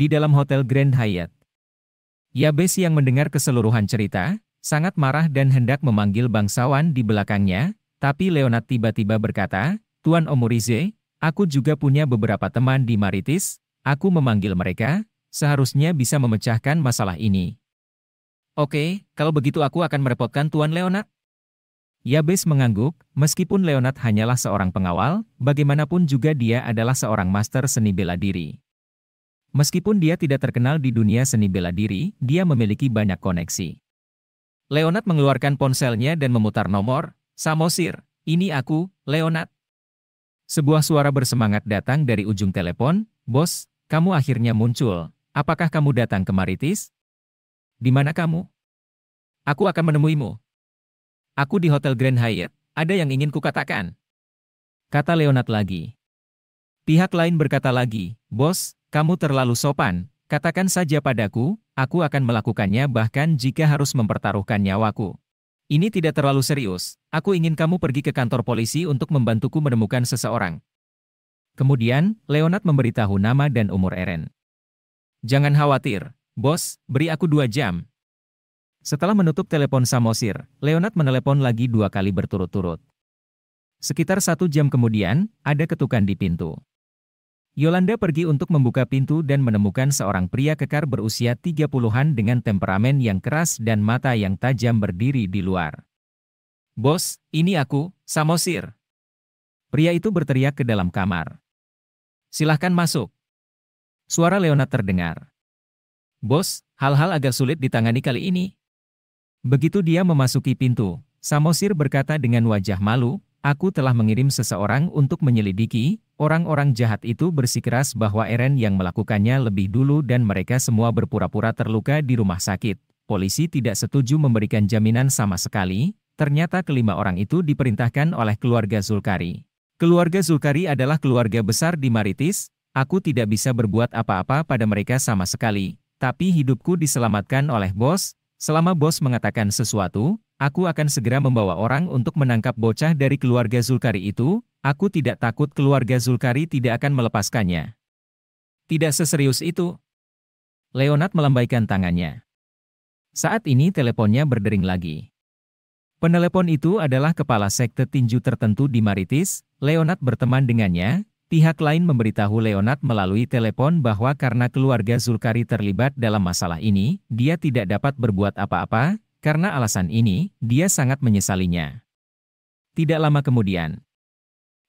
di dalam Hotel Grand Hyatt. Yabes yang mendengar keseluruhan cerita, sangat marah dan hendak memanggil bangsawan di belakangnya, tapi Leonard tiba-tiba berkata, Tuan Omurize, aku juga punya beberapa teman di Maritis, aku memanggil mereka, seharusnya bisa memecahkan masalah ini. Oke, kalau begitu aku akan merepotkan Tuan Leonard. Yabes mengangguk, meskipun Leonard hanyalah seorang pengawal, bagaimanapun juga dia adalah seorang master seni bela diri. Meskipun dia tidak terkenal di dunia seni bela diri, dia memiliki banyak koneksi. Leonard mengeluarkan ponselnya dan memutar nomor, Samosir, ini aku, Leonard. Sebuah suara bersemangat datang dari ujung telepon, Bos, kamu akhirnya muncul. Apakah kamu datang ke Maritis? Di mana kamu? Aku akan menemuimu. Aku di Hotel Grand Hyatt, ada yang ingin kukatakan. Kata Leonard lagi. Pihak lain berkata lagi, Bos, kamu terlalu sopan, katakan saja padaku, aku akan melakukannya bahkan jika harus mempertaruhkan nyawaku. Ini tidak terlalu serius, aku ingin kamu pergi ke kantor polisi untuk membantuku menemukan seseorang. Kemudian, Leonard memberitahu nama dan umur Eren. Jangan khawatir, bos, beri aku dua jam. Setelah menutup telepon Samosir, Leonard menelepon lagi dua kali berturut-turut. Sekitar satu jam kemudian, ada ketukan di pintu. Yolanda pergi untuk membuka pintu dan menemukan seorang pria kekar berusia 30-an dengan temperamen yang keras dan mata yang tajam berdiri di luar. Bos, ini aku, Samosir. Pria itu berteriak ke dalam kamar. Silahkan masuk. Suara Leonard terdengar. Bos, hal-hal agak sulit ditangani kali ini. Begitu dia memasuki pintu, Samosir berkata dengan wajah malu, aku telah mengirim seseorang untuk menyelidiki, Orang-orang jahat itu bersikeras bahwa Eren yang melakukannya lebih dulu dan mereka semua berpura-pura terluka di rumah sakit. Polisi tidak setuju memberikan jaminan sama sekali, ternyata kelima orang itu diperintahkan oleh keluarga Zulkari. Keluarga Zulkari adalah keluarga besar di Maritis, aku tidak bisa berbuat apa-apa pada mereka sama sekali, tapi hidupku diselamatkan oleh bos, selama bos mengatakan sesuatu, aku akan segera membawa orang untuk menangkap bocah dari keluarga Zulkari itu, Aku tidak takut keluarga Zulkari tidak akan melepaskannya. Tidak seserius itu. Leonard melambaikan tangannya. Saat ini teleponnya berdering lagi. Penelepon itu adalah kepala sekte tinju tertentu di Maritis, Leonard berteman dengannya, pihak lain memberitahu Leonard melalui telepon bahwa karena keluarga Zulkari terlibat dalam masalah ini, dia tidak dapat berbuat apa-apa, karena alasan ini, dia sangat menyesalinya. Tidak lama kemudian,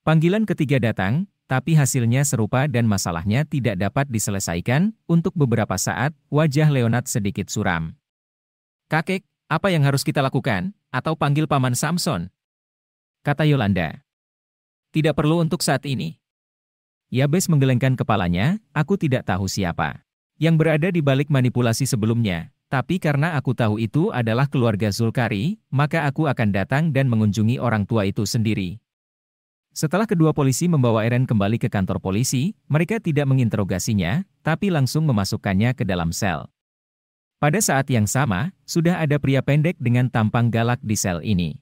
Panggilan ketiga datang, tapi hasilnya serupa dan masalahnya tidak dapat diselesaikan, untuk beberapa saat, wajah Leonard sedikit suram. Kakek, apa yang harus kita lakukan? Atau panggil Paman Samson? Kata Yolanda. Tidak perlu untuk saat ini. Yabes menggelengkan kepalanya, aku tidak tahu siapa. Yang berada di balik manipulasi sebelumnya, tapi karena aku tahu itu adalah keluarga Zulkari, maka aku akan datang dan mengunjungi orang tua itu sendiri. Setelah kedua polisi membawa Eren kembali ke kantor polisi, mereka tidak menginterogasinya, tapi langsung memasukkannya ke dalam sel. Pada saat yang sama, sudah ada pria pendek dengan tampang galak di sel ini.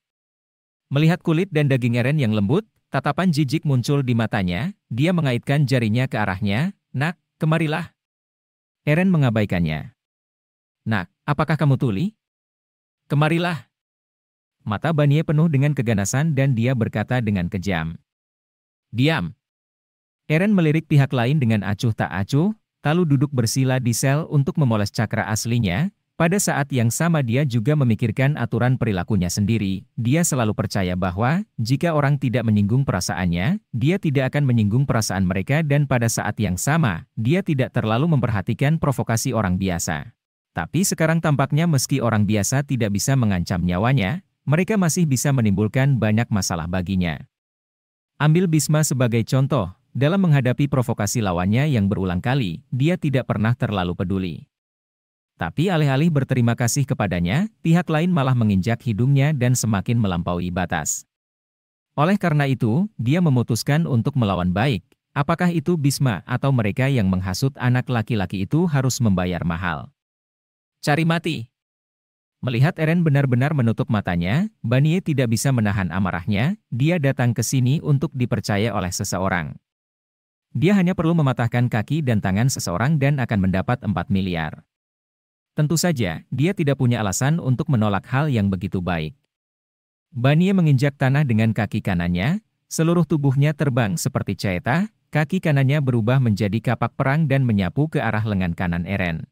Melihat kulit dan daging Eren yang lembut, tatapan jijik muncul di matanya, dia mengaitkan jarinya ke arahnya, Nak, kemarilah. Eren mengabaikannya. Nak, apakah kamu tuli? Kemarilah. Mata Banie penuh dengan keganasan dan dia berkata dengan kejam. Diam! Eren melirik pihak lain dengan acuh tak acuh, lalu duduk bersila di sel untuk memoles cakra aslinya. Pada saat yang sama dia juga memikirkan aturan perilakunya sendiri. Dia selalu percaya bahwa, jika orang tidak menyinggung perasaannya, dia tidak akan menyinggung perasaan mereka dan pada saat yang sama, dia tidak terlalu memperhatikan provokasi orang biasa. Tapi sekarang tampaknya meski orang biasa tidak bisa mengancam nyawanya, mereka masih bisa menimbulkan banyak masalah baginya. Ambil Bisma sebagai contoh, dalam menghadapi provokasi lawannya yang berulang kali, dia tidak pernah terlalu peduli. Tapi alih-alih berterima kasih kepadanya, pihak lain malah menginjak hidungnya dan semakin melampaui batas. Oleh karena itu, dia memutuskan untuk melawan baik. Apakah itu Bisma atau mereka yang menghasut anak laki-laki itu harus membayar mahal? Cari mati! Melihat Eren benar-benar menutup matanya, Banie tidak bisa menahan amarahnya, dia datang ke sini untuk dipercaya oleh seseorang. Dia hanya perlu mematahkan kaki dan tangan seseorang dan akan mendapat 4 miliar. Tentu saja, dia tidak punya alasan untuk menolak hal yang begitu baik. Banie menginjak tanah dengan kaki kanannya, seluruh tubuhnya terbang seperti caeta, kaki kanannya berubah menjadi kapak perang dan menyapu ke arah lengan kanan Eren.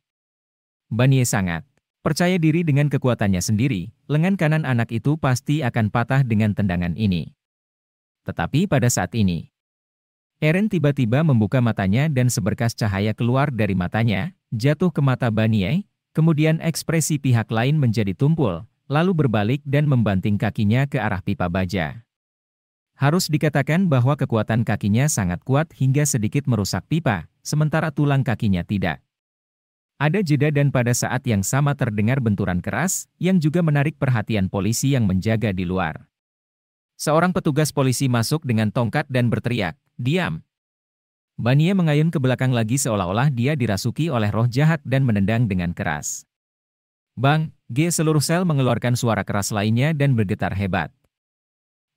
Banie sangat Percaya diri dengan kekuatannya sendiri, lengan kanan anak itu pasti akan patah dengan tendangan ini. Tetapi pada saat ini, Eren tiba-tiba membuka matanya dan seberkas cahaya keluar dari matanya, jatuh ke mata Baniye, kemudian ekspresi pihak lain menjadi tumpul, lalu berbalik dan membanting kakinya ke arah pipa baja. Harus dikatakan bahwa kekuatan kakinya sangat kuat hingga sedikit merusak pipa, sementara tulang kakinya tidak. Ada jeda dan pada saat yang sama terdengar benturan keras, yang juga menarik perhatian polisi yang menjaga di luar. Seorang petugas polisi masuk dengan tongkat dan berteriak, Diam! Bania mengayun ke belakang lagi seolah-olah dia dirasuki oleh roh jahat dan menendang dengan keras. Bang, G seluruh sel mengeluarkan suara keras lainnya dan bergetar hebat.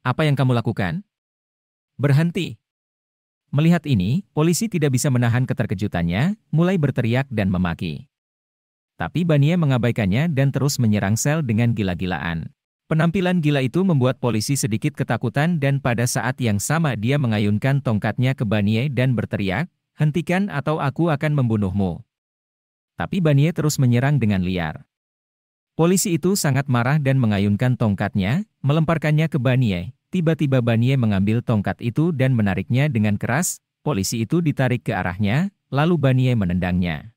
Apa yang kamu lakukan? Berhenti! Melihat ini, polisi tidak bisa menahan keterkejutannya, mulai berteriak dan memaki. Tapi Bania mengabaikannya dan terus menyerang sel dengan gila-gilaan. Penampilan gila itu membuat polisi sedikit ketakutan dan pada saat yang sama dia mengayunkan tongkatnya ke Banie dan berteriak, hentikan atau aku akan membunuhmu. Tapi Banie terus menyerang dengan liar. Polisi itu sangat marah dan mengayunkan tongkatnya, melemparkannya ke Banie, Tiba-tiba Banie mengambil tongkat itu dan menariknya dengan keras, polisi itu ditarik ke arahnya, lalu Banie menendangnya.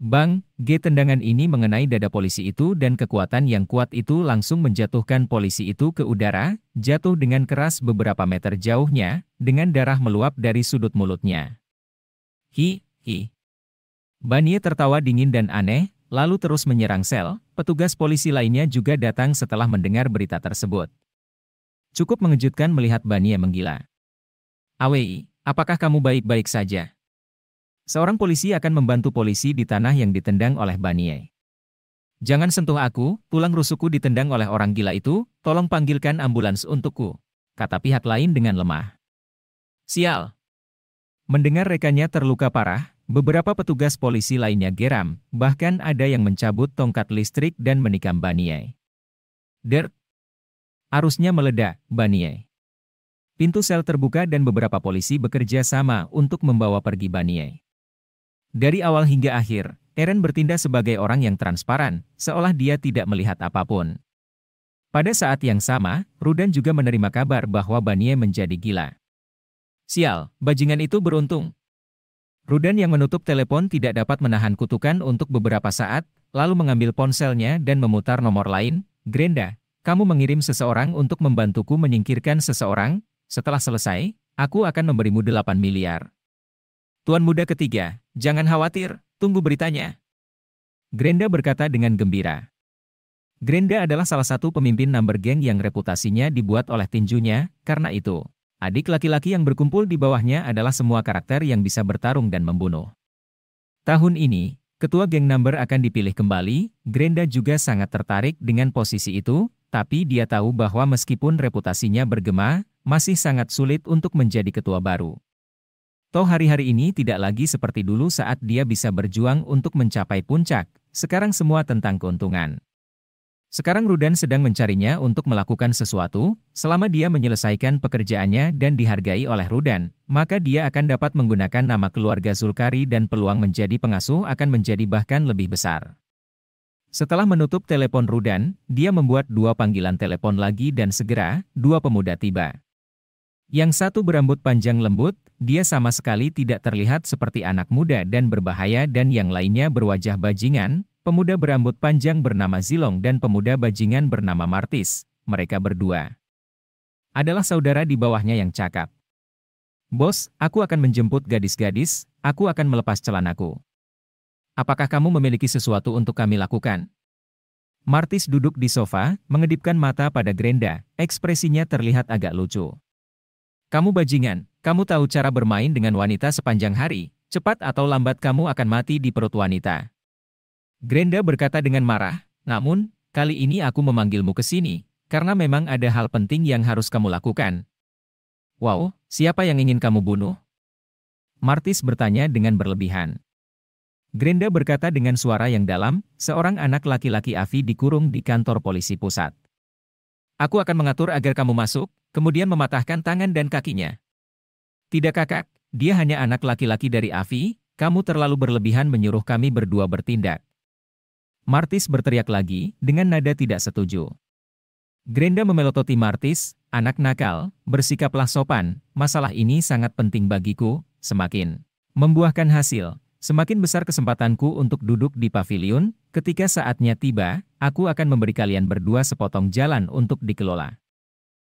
Bang, G tendangan ini mengenai dada polisi itu dan kekuatan yang kuat itu langsung menjatuhkan polisi itu ke udara, jatuh dengan keras beberapa meter jauhnya, dengan darah meluap dari sudut mulutnya. Hi, hi. Banie tertawa dingin dan aneh, lalu terus menyerang sel, petugas polisi lainnya juga datang setelah mendengar berita tersebut. Cukup mengejutkan melihat Bania menggila. Awei, apakah kamu baik-baik saja? Seorang polisi akan membantu polisi di tanah yang ditendang oleh Bania. Jangan sentuh aku, tulang rusukku ditendang oleh orang gila itu, tolong panggilkan ambulans untukku, kata pihak lain dengan lemah. Sial. Mendengar rekannya terluka parah, beberapa petugas polisi lainnya geram, bahkan ada yang mencabut tongkat listrik dan menikam baniye. Dirk, Arusnya meledak, Baniye. Pintu sel terbuka dan beberapa polisi bekerja sama untuk membawa pergi Baniye. Dari awal hingga akhir, Eren bertindak sebagai orang yang transparan, seolah dia tidak melihat apapun. Pada saat yang sama, Rudan juga menerima kabar bahwa Baniye menjadi gila. Sial, bajingan itu beruntung. Rudan yang menutup telepon tidak dapat menahan kutukan untuk beberapa saat, lalu mengambil ponselnya dan memutar nomor lain, Grenda, kamu mengirim seseorang untuk membantuku menyingkirkan seseorang, setelah selesai, aku akan memberimu 8 miliar. Tuan muda ketiga, jangan khawatir, tunggu beritanya. Grenda berkata dengan gembira. Grenda adalah salah satu pemimpin number gang yang reputasinya dibuat oleh tinjunya, karena itu, adik laki-laki yang berkumpul di bawahnya adalah semua karakter yang bisa bertarung dan membunuh. Tahun ini, ketua geng number akan dipilih kembali, Grenda juga sangat tertarik dengan posisi itu, tapi dia tahu bahwa meskipun reputasinya bergema, masih sangat sulit untuk menjadi ketua baru. Toh hari-hari ini tidak lagi seperti dulu saat dia bisa berjuang untuk mencapai puncak, sekarang semua tentang keuntungan. Sekarang Rudan sedang mencarinya untuk melakukan sesuatu, selama dia menyelesaikan pekerjaannya dan dihargai oleh Rudan, maka dia akan dapat menggunakan nama keluarga Zulkari dan peluang menjadi pengasuh akan menjadi bahkan lebih besar. Setelah menutup telepon Rudan, dia membuat dua panggilan telepon lagi dan segera, dua pemuda tiba. Yang satu berambut panjang lembut, dia sama sekali tidak terlihat seperti anak muda dan berbahaya dan yang lainnya berwajah bajingan, pemuda berambut panjang bernama Zilong dan pemuda bajingan bernama Martis, mereka berdua. Adalah saudara di bawahnya yang cakap. Bos, aku akan menjemput gadis-gadis, aku akan melepas celanaku apakah kamu memiliki sesuatu untuk kami lakukan? Martis duduk di sofa, mengedipkan mata pada Grenda, ekspresinya terlihat agak lucu. Kamu bajingan, kamu tahu cara bermain dengan wanita sepanjang hari, cepat atau lambat kamu akan mati di perut wanita. Grenda berkata dengan marah, namun, kali ini aku memanggilmu ke sini, karena memang ada hal penting yang harus kamu lakukan. Wow, siapa yang ingin kamu bunuh? Martis bertanya dengan berlebihan. Grenda berkata dengan suara yang dalam, seorang anak laki-laki Avi dikurung di kantor polisi pusat. Aku akan mengatur agar kamu masuk, kemudian mematahkan tangan dan kakinya. Tidak kakak, dia hanya anak laki-laki dari Avi, kamu terlalu berlebihan menyuruh kami berdua bertindak. Martis berteriak lagi, dengan nada tidak setuju. Grenda memelototi Martis, anak nakal, bersikaplah sopan, masalah ini sangat penting bagiku, semakin membuahkan hasil, Semakin besar kesempatanku untuk duduk di pavilion, ketika saatnya tiba, aku akan memberi kalian berdua sepotong jalan untuk dikelola.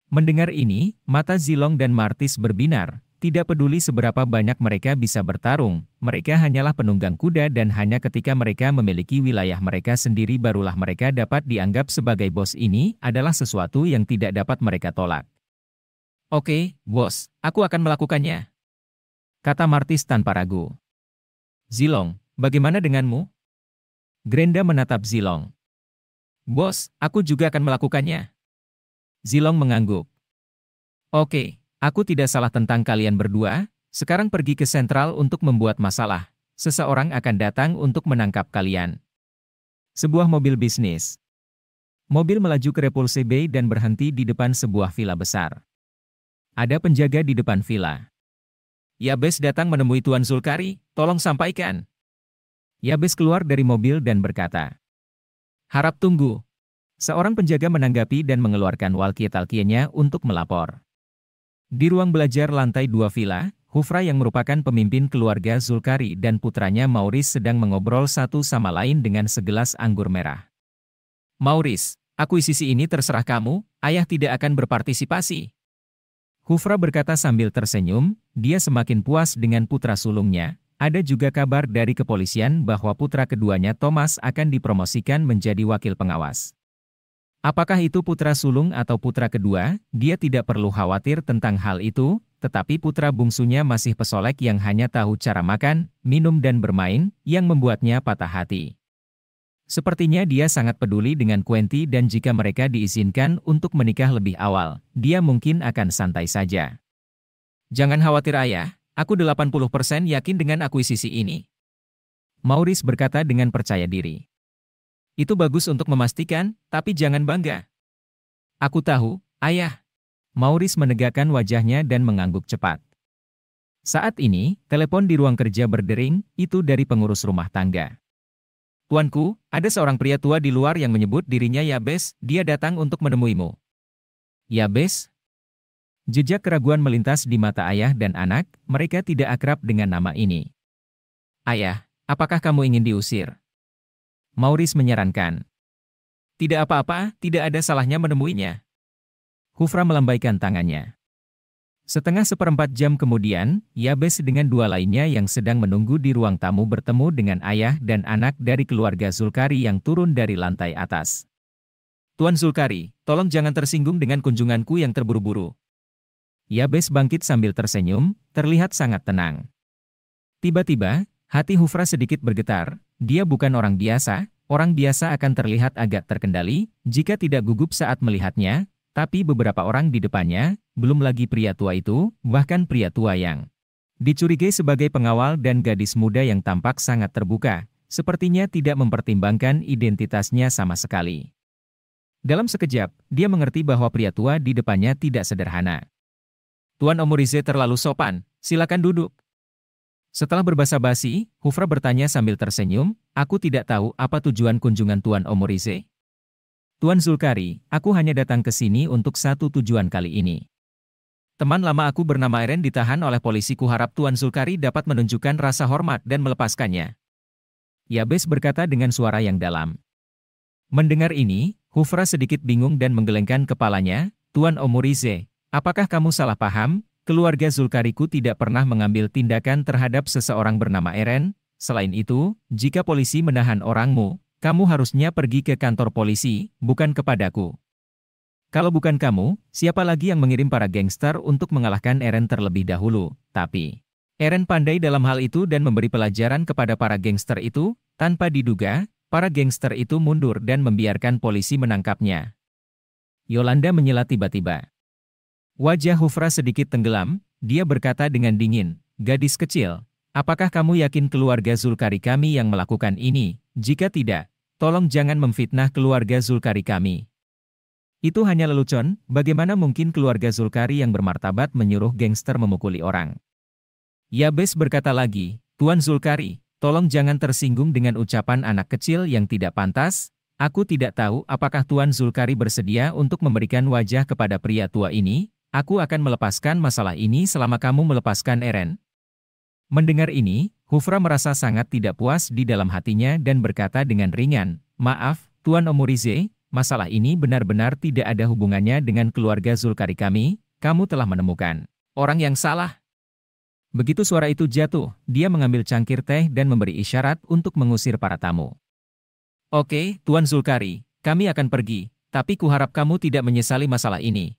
Mendengar ini, mata Zilong dan Martis berbinar, tidak peduli seberapa banyak mereka bisa bertarung, mereka hanyalah penunggang kuda dan hanya ketika mereka memiliki wilayah mereka sendiri barulah mereka dapat dianggap sebagai bos ini adalah sesuatu yang tidak dapat mereka tolak. Oke, bos, aku akan melakukannya. Kata Martis tanpa ragu. Zilong, bagaimana denganmu? Grenda menatap Zilong. Bos, aku juga akan melakukannya. Zilong mengangguk. Oke, aku tidak salah tentang kalian berdua, sekarang pergi ke sentral untuk membuat masalah. Seseorang akan datang untuk menangkap kalian. Sebuah mobil bisnis. Mobil melaju ke Repulse Bay dan berhenti di depan sebuah villa besar. Ada penjaga di depan villa. Yabes datang menemui Tuan Zulkari, tolong sampaikan. Yabes keluar dari mobil dan berkata, Harap tunggu. Seorang penjaga menanggapi dan mengeluarkan walkie-talkienya untuk melapor. Di ruang belajar lantai dua villa, Hufra yang merupakan pemimpin keluarga Zulkari dan putranya Mauris sedang mengobrol satu sama lain dengan segelas anggur merah. Mauris, akuisisi ini terserah kamu, ayah tidak akan berpartisipasi. Kufra berkata sambil tersenyum, dia semakin puas dengan putra sulungnya. Ada juga kabar dari kepolisian bahwa putra keduanya Thomas akan dipromosikan menjadi wakil pengawas. Apakah itu putra sulung atau putra kedua, dia tidak perlu khawatir tentang hal itu, tetapi putra bungsunya masih pesolek yang hanya tahu cara makan, minum dan bermain, yang membuatnya patah hati. Sepertinya dia sangat peduli dengan Quenti dan jika mereka diizinkan untuk menikah lebih awal, dia mungkin akan santai saja. Jangan khawatir ayah, aku 80% yakin dengan akuisisi ini. Maurice berkata dengan percaya diri. Itu bagus untuk memastikan, tapi jangan bangga. Aku tahu, ayah. Maurice menegakkan wajahnya dan mengangguk cepat. Saat ini, telepon di ruang kerja berdering, itu dari pengurus rumah tangga. Tuanku, ada seorang pria tua di luar yang menyebut dirinya Yabes, dia datang untuk menemuimu. Yabes? Jejak keraguan melintas di mata ayah dan anak, mereka tidak akrab dengan nama ini. Ayah, apakah kamu ingin diusir? Maurice menyarankan. Tidak apa-apa, tidak ada salahnya menemuinya. Kufra melambaikan tangannya. Setengah seperempat jam kemudian, Yabes dengan dua lainnya yang sedang menunggu di ruang tamu bertemu dengan ayah dan anak dari keluarga Zulkari yang turun dari lantai atas. Tuan Zulkari, tolong jangan tersinggung dengan kunjunganku yang terburu-buru. Yabes bangkit sambil tersenyum, terlihat sangat tenang. Tiba-tiba, hati Hufra sedikit bergetar, dia bukan orang biasa, orang biasa akan terlihat agak terkendali, jika tidak gugup saat melihatnya, tapi beberapa orang di depannya, belum lagi pria tua itu, bahkan pria tua yang dicurigai sebagai pengawal dan gadis muda yang tampak sangat terbuka, sepertinya tidak mempertimbangkan identitasnya sama sekali. Dalam sekejap, dia mengerti bahwa pria tua di depannya tidak sederhana. Tuan Omurize terlalu sopan, silakan duduk. Setelah berbahasa basi, Hufra bertanya sambil tersenyum, aku tidak tahu apa tujuan kunjungan Tuan Omurize. Tuan Zulkari, aku hanya datang ke sini untuk satu tujuan kali ini. Teman lama aku bernama Eren ditahan oleh polisi kuharap Tuan Zulkari dapat menunjukkan rasa hormat dan melepaskannya. Yabes berkata dengan suara yang dalam. Mendengar ini, Hufra sedikit bingung dan menggelengkan kepalanya, Tuan Omurize, apakah kamu salah paham? Keluarga Zulkariku tidak pernah mengambil tindakan terhadap seseorang bernama Eren, Selain itu, jika polisi menahan orangmu, kamu harusnya pergi ke kantor polisi, bukan kepadaku. Kalau bukan kamu, siapa lagi yang mengirim para gangster untuk mengalahkan Eren terlebih dahulu? Tapi, Eren pandai dalam hal itu dan memberi pelajaran kepada para gangster itu, tanpa diduga, para gangster itu mundur dan membiarkan polisi menangkapnya. Yolanda menyela tiba-tiba. Wajah Hufra sedikit tenggelam, dia berkata dengan dingin, Gadis kecil, apakah kamu yakin keluarga Zulkari kami yang melakukan ini, jika tidak, tolong jangan memfitnah keluarga Zulkari kami. Itu hanya lelucon, bagaimana mungkin keluarga Zulkari yang bermartabat menyuruh gangster memukuli orang. Yabes berkata lagi, Tuan Zulkari, tolong jangan tersinggung dengan ucapan anak kecil yang tidak pantas, aku tidak tahu apakah Tuan Zulkari bersedia untuk memberikan wajah kepada pria tua ini, aku akan melepaskan masalah ini selama kamu melepaskan Eren. Mendengar ini, Hufra merasa sangat tidak puas di dalam hatinya dan berkata dengan ringan, Maaf, Tuan Omurize, masalah ini benar-benar tidak ada hubungannya dengan keluarga Zulkari kami, kamu telah menemukan orang yang salah. Begitu suara itu jatuh, dia mengambil cangkir teh dan memberi isyarat untuk mengusir para tamu. Oke, Tuan Zulkari, kami akan pergi, tapi kuharap kamu tidak menyesali masalah ini.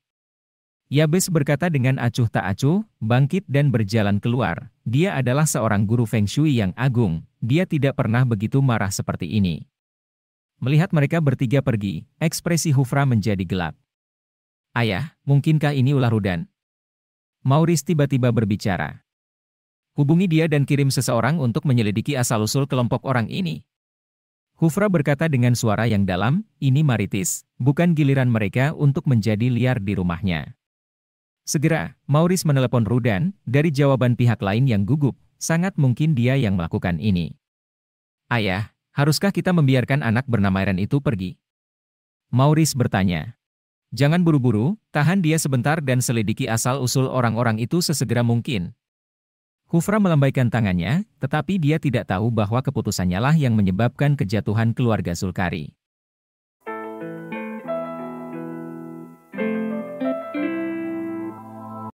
Yabes berkata dengan acuh tak acuh, bangkit dan berjalan keluar. Dia adalah seorang guru Feng Shui yang agung, dia tidak pernah begitu marah seperti ini. Melihat mereka bertiga pergi, ekspresi Hufra menjadi gelap. Ayah, mungkinkah ini ular rudan? Maurice tiba-tiba berbicara. Hubungi dia dan kirim seseorang untuk menyelidiki asal-usul kelompok orang ini. Hufra berkata dengan suara yang dalam, ini Maritis, bukan giliran mereka untuk menjadi liar di rumahnya. Segera, Maurice menelepon Rudan, dari jawaban pihak lain yang gugup, sangat mungkin dia yang melakukan ini. Ayah, haruskah kita membiarkan anak bernama Eren itu pergi? Maurice bertanya. Jangan buru-buru, tahan dia sebentar dan selidiki asal-usul orang-orang itu sesegera mungkin. Hufra melambaikan tangannya, tetapi dia tidak tahu bahwa keputusannya lah yang menyebabkan kejatuhan keluarga Zulkari.